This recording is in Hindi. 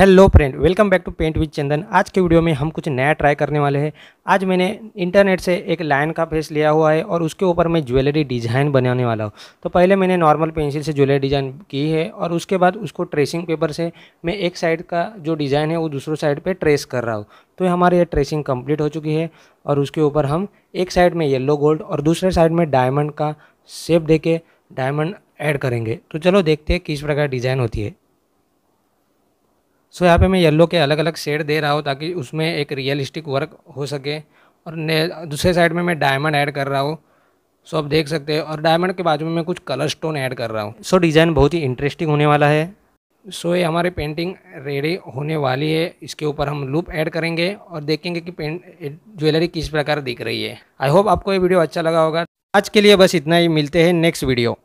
hello friend welcome back to paint with Chandan आज के वीडियो में हम कुछ नया ट्राई करने वाले हैं आज मैंने इंटरनेट से एक लाइन का फेस लिया हुआ है और उसके ऊपर मैं ज्वेलरी डिज़ाइन बनाने वाला हूँ तो पहले मैंने नॉर्मल पेंसिल से ज्वेलरी डिज़ाइन की है और उसके बाद उसको ट्रेसिंग पेपर से मैं एक साइड का जो डिज़ाइन है वो दूसरों साइड पर ट्रेस कर रहा हूँ तो हमारी ये ट्रेसिंग कम्प्लीट हो चुकी है और उसके ऊपर हम एक साइड में येल्लो गोल्ड और दूसरे साइड में डायमंड का शेप दे के डायमंड ऐड करेंगे तो चलो देखते हैं किस प्रकार डिज़ाइन होती है सो यहाँ पे मैं येलो के अलग अलग शेड दे रहा हूँ ताकि उसमें एक रियलिस्टिक वर्क हो सके और दूसरे साइड में मैं डायमंड ऐड कर रहा हूँ सो आप देख सकते हैं और डायमंड के बाजू में मैं कुछ कलर स्टोन ऐड कर रहा हूँ सो डिज़ाइन बहुत ही इंटरेस्टिंग होने वाला है सो ये हमारी पेंटिंग रेडी होने वाली है इसके ऊपर हम लूप ऐड करेंगे और देखेंगे कि पेंट ज्वेलरी किस प्रकार दिख रही है आई होप आपको ये वीडियो अच्छा लगा होगा आज के लिए बस इतना ही मिलते हैं नेक्स्ट वीडियो